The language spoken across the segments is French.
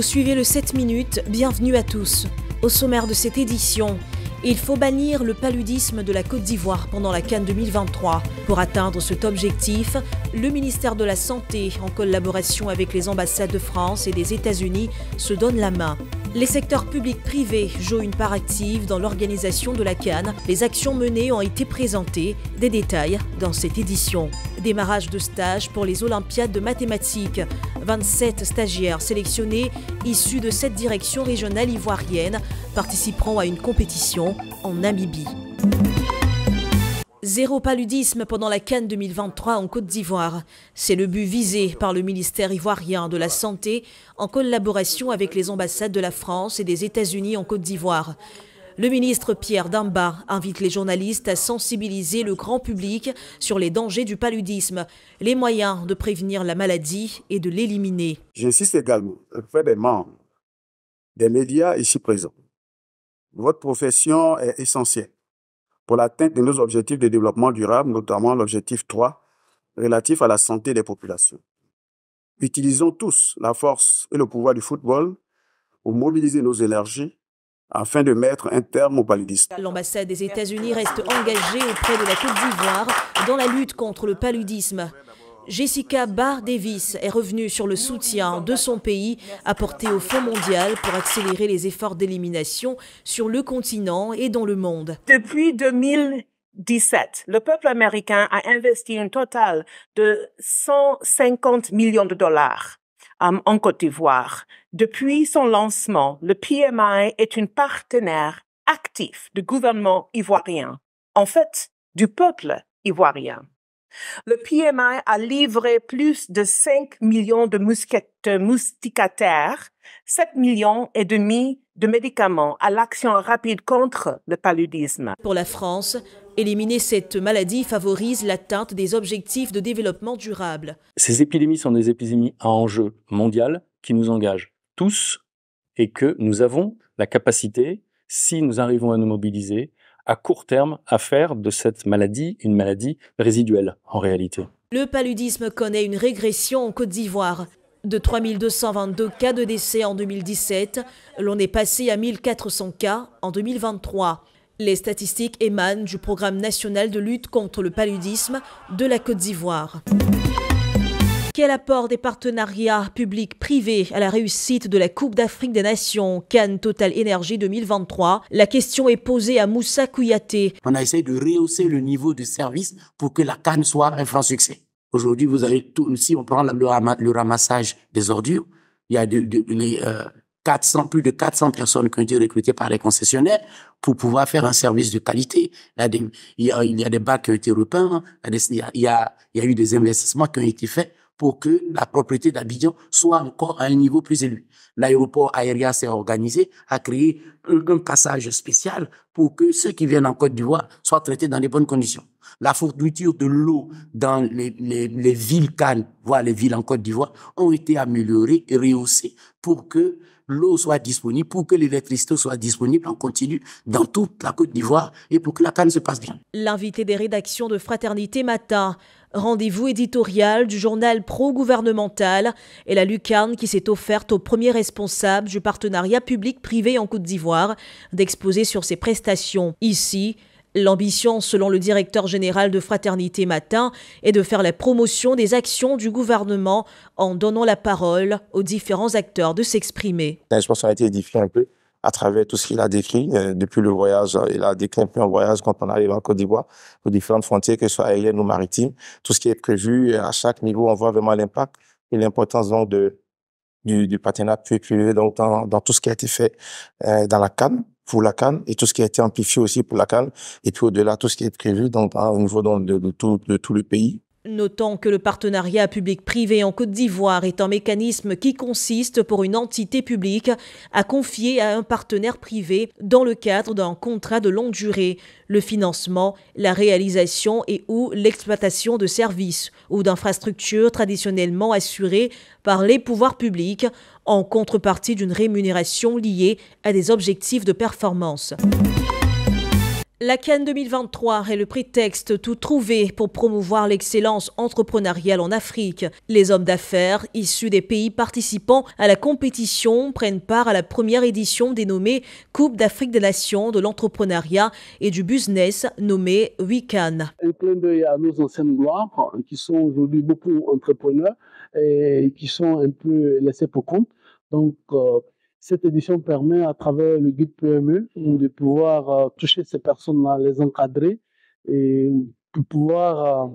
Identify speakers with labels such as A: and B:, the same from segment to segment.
A: Vous suivez le 7 minutes, bienvenue à tous. Au sommaire de cette édition, il faut bannir le paludisme de la Côte d'Ivoire pendant la Cannes 2023. Pour atteindre cet objectif, le ministère de la Santé, en collaboration avec les ambassades de France et des États-Unis, se donne la main. Les secteurs publics privés jouent une part active dans l'organisation de la Cannes. Les actions menées ont été présentées, des détails dans cette édition. Démarrage de stage pour les Olympiades de mathématiques. 27 stagiaires sélectionnés issus de cette direction régionale ivoirienne participeront à une compétition en Namibie. Zéro paludisme pendant la Cannes 2023 en Côte d'Ivoire. C'est le but visé par le ministère ivoirien de la Santé en collaboration avec les ambassades de la France et des États-Unis en Côte d'Ivoire. Le ministre Pierre Damba invite les journalistes à sensibiliser le grand public sur les dangers du paludisme, les moyens de prévenir la maladie et de l'éliminer. J'insiste également auprès des membres des médias ici présents. Votre profession est essentielle pour l'atteinte de nos objectifs de développement durable, notamment l'objectif 3 relatif à la santé des populations. Utilisons tous la force et le pouvoir du football pour mobiliser nos énergies afin de mettre un terme au paludisme. L'ambassade des États-Unis reste engagée auprès de la Côte d'Ivoire dans la lutte contre le paludisme. Jessica Barr Davis est revenue sur le soutien de son pays apporté au Fonds mondial pour accélérer les efforts d'élimination sur le continent et dans le monde. Depuis 2017, le peuple américain a investi un total de 150 millions de dollars en Côte d'Ivoire. Depuis son lancement, le PMI est un partenaire actif du gouvernement ivoirien, en fait du peuple ivoirien. Le PMI a livré plus de 5 millions de, de mousticataires, 7 millions et demi de médicaments à l'action rapide contre le paludisme. Pour la France, Éliminer cette maladie favorise l'atteinte des objectifs de développement durable. Ces épidémies sont des épidémies à enjeu mondial qui nous engagent tous et que nous avons la capacité, si nous arrivons à nous mobiliser, à court terme, à faire de cette maladie une maladie résiduelle en réalité. Le paludisme connaît une régression en Côte d'Ivoire. De 3222 cas de décès en 2017, l'on est passé à 1400 cas en 2023. Les statistiques émanent du Programme national de lutte contre le paludisme de la Côte d'Ivoire. Quel apport des partenariats publics-privés à la réussite de la Coupe d'Afrique des Nations Cannes Total Énergie 2023 La question est posée à Moussa Kouyaté. On a essayé de rehausser le niveau de service pour que la Cannes soit un franc succès. Aujourd'hui, vous avez tout, si on prend le, ramassage des ordures, il y a des... Euh, 400, plus de 400 personnes qui ont été recrutées par les concessionnaires pour pouvoir faire un service de qualité. il, y a, des bacs qui ont été repeints, il y a eu des investissements qui ont été faits pour que la propriété d'Abidjan soit encore à un niveau plus élevé. L'aéroport aérien s'est organisé, a créé un passage spécial pour que ceux qui viennent en Côte d'Ivoire soient traités dans les bonnes conditions. La fourniture de l'eau dans les, les, villes cannes, voire les villes en Côte d'Ivoire, ont été améliorées et rehaussées pour que l'eau soit disponible, pour que l'électricité soit disponible en continu dans toute la Côte d'Ivoire et pour que la canne se passe bien. L'invité des rédactions de Fraternité Matin rendez-vous éditorial du journal pro-gouvernemental et la lucarne qui s'est offerte au premier responsable du partenariat public-privé en Côte d'Ivoire d'exposer sur ses prestations. Ici, L'ambition, selon le directeur général de Fraternité Matin, est de faire la promotion des actions du gouvernement en donnant la parole aux différents acteurs de s'exprimer. Je pense qu'on a un peu à travers tout ce qu'il a décrit, euh, depuis le voyage, euh, il a décrit un peu un voyage quand on arrive en Côte d'Ivoire, aux différentes frontières, que ce soit aériennes ou maritimes, tout ce qui est prévu euh, à chaque niveau, on voit vraiment l'impact et l'importance donc de du, du partenariat public-privé donc dans, dans, tout ce qui a été fait euh, dans la Cannes pour la Cannes et tout ce qui a été amplifié aussi pour la Cannes et puis au-delà tout ce qui est prévu donc hein, au niveau donc, de, de, tout, de tout le pays Notons que le partenariat public-privé en Côte d'Ivoire est un mécanisme qui consiste pour une entité publique à confier à un partenaire privé dans le cadre d'un contrat de longue durée le financement, la réalisation et ou l'exploitation de services ou d'infrastructures traditionnellement assurées par les pouvoirs publics en contrepartie d'une rémunération liée à des objectifs de performance. La Cannes 2023 est le prétexte tout trouvé pour promouvoir l'excellence entrepreneuriale en Afrique. Les hommes d'affaires issus des pays participants à la compétition prennent part à la première édition dénommée Coupe d'Afrique des Nations de l'entrepreneuriat et du business nommée WICAN. Un clin d'œil à nos anciennes gloires qui sont aujourd'hui beaucoup entrepreneurs et qui sont un peu laissés pour compte. Donc, euh, cette édition permet, à travers le guide PME, mm. de pouvoir euh, toucher ces personnes-là, les encadrer et de pouvoir euh,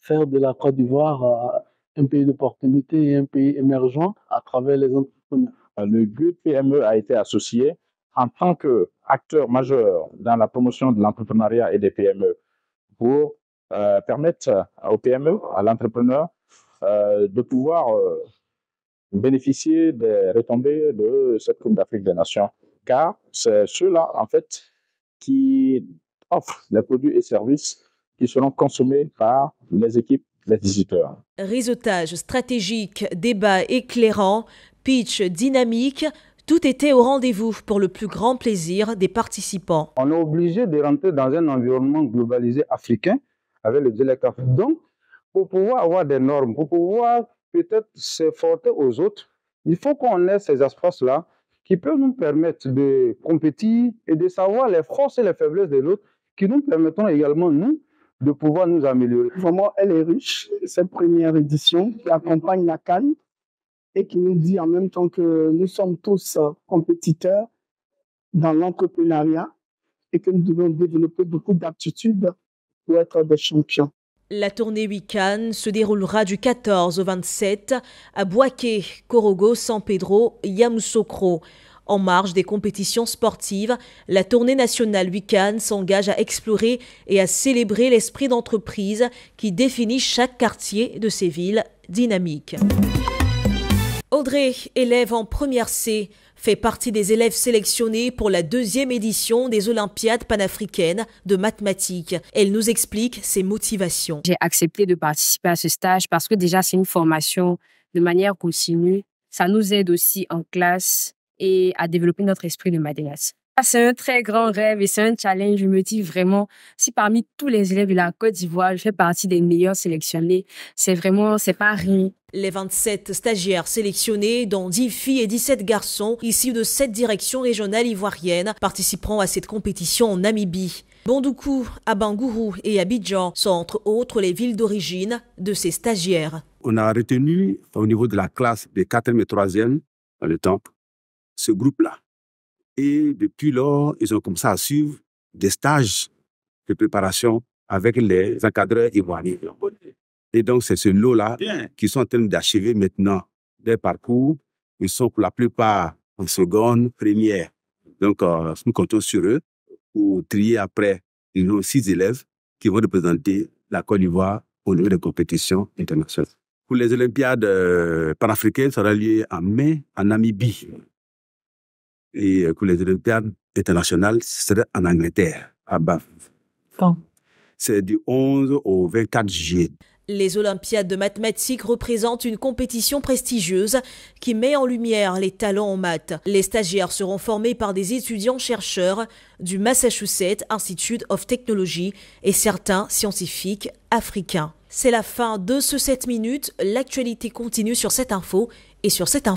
A: faire de la Côte d'Ivoire euh, un pays d'opportunité et un pays émergent à travers les entrepreneurs. Le guide PME a été associé en tant qu'acteur majeur dans la promotion de l'entrepreneuriat et des PME pour permettre aux PME, à l'entrepreneur, de pouvoir bénéficier des retombées de cette Coupe d'Afrique des Nations, car c'est ceux-là, en fait, qui offrent les produits et services qui seront consommés par les équipes, les visiteurs. Réseautage stratégique, débat éclairant, pitch dynamique, tout était au rendez-vous pour le plus grand plaisir des participants. On est obligé de rentrer dans un environnement globalisé africain avec les électeurs. Donc, pour pouvoir avoir des normes, pour pouvoir peut-être s'efforcer aux autres. Il faut qu'on ait ces espaces-là qui peuvent nous permettre de compétir et de savoir les forces et les faiblesses des autres qui nous permettront également, nous, de pouvoir nous améliorer. Vraiment, elle est riche, cette première édition qui accompagne la Cannes et qui nous dit en même temps que nous sommes tous euh, compétiteurs dans l'entrepreneuriat et que nous devons développer beaucoup d'aptitudes pour être des champions. La tournée week se déroulera du 14 au 27 à Boaké, Corogo, San Pedro, Yamoussoukro. En marge des compétitions sportives, la tournée nationale Wiccan s'engage à explorer et à célébrer l'esprit d'entreprise qui définit chaque quartier de ces villes dynamiques. André, élève en première C, fait partie des élèves sélectionnés pour la deuxième édition des Olympiades panafricaines de mathématiques. Elle nous explique ses motivations. J'ai accepté de participer à ce stage parce que déjà c'est une formation de manière continue. Ça nous aide aussi en classe et à développer notre esprit de mathématiques. Ah, c'est un très grand rêve et c'est un challenge. Je me dis vraiment, si parmi tous les élèves de la Côte d'Ivoire, je fais partie des meilleurs sélectionnés, c'est vraiment, c'est pas rien. Les 27 stagiaires sélectionnés, dont 10 filles et 17 garçons, issus de 7 directions régionales ivoiriennes, participeront à cette compétition en Namibie. Bondoukou, Abangourou et Abidjan sont entre autres les villes d'origine de ces stagiaires. On a retenu au niveau de la classe des 4e et 3e dans le temple ce groupe-là et depuis lors, ils ont commencé à suivre des stages de préparation avec les encadreurs ivoiriens. Et donc, c'est ce lot-là qui sont en train d'achever maintenant des parcours. Ils sont pour la plupart en seconde, première. Donc, euh, nous comptons sur eux pour trier après. Ils ont six élèves qui vont représenter la Côte d'Ivoire au niveau des compétitions internationales. Pour les Olympiades euh, panafricaines, ça aura lieu en mai en Namibie et que les Olympiades internationales seraient en Angleterre, à Bath. C'est du 11 au 24 juillet. Les Olympiades de mathématiques représentent une compétition prestigieuse qui met en lumière les talents en maths. Les stagiaires seront formés par des étudiants-chercheurs du Massachusetts Institute of Technology et certains scientifiques africains. C'est la fin de ce 7 minutes. L'actualité continue sur cette info et sur cette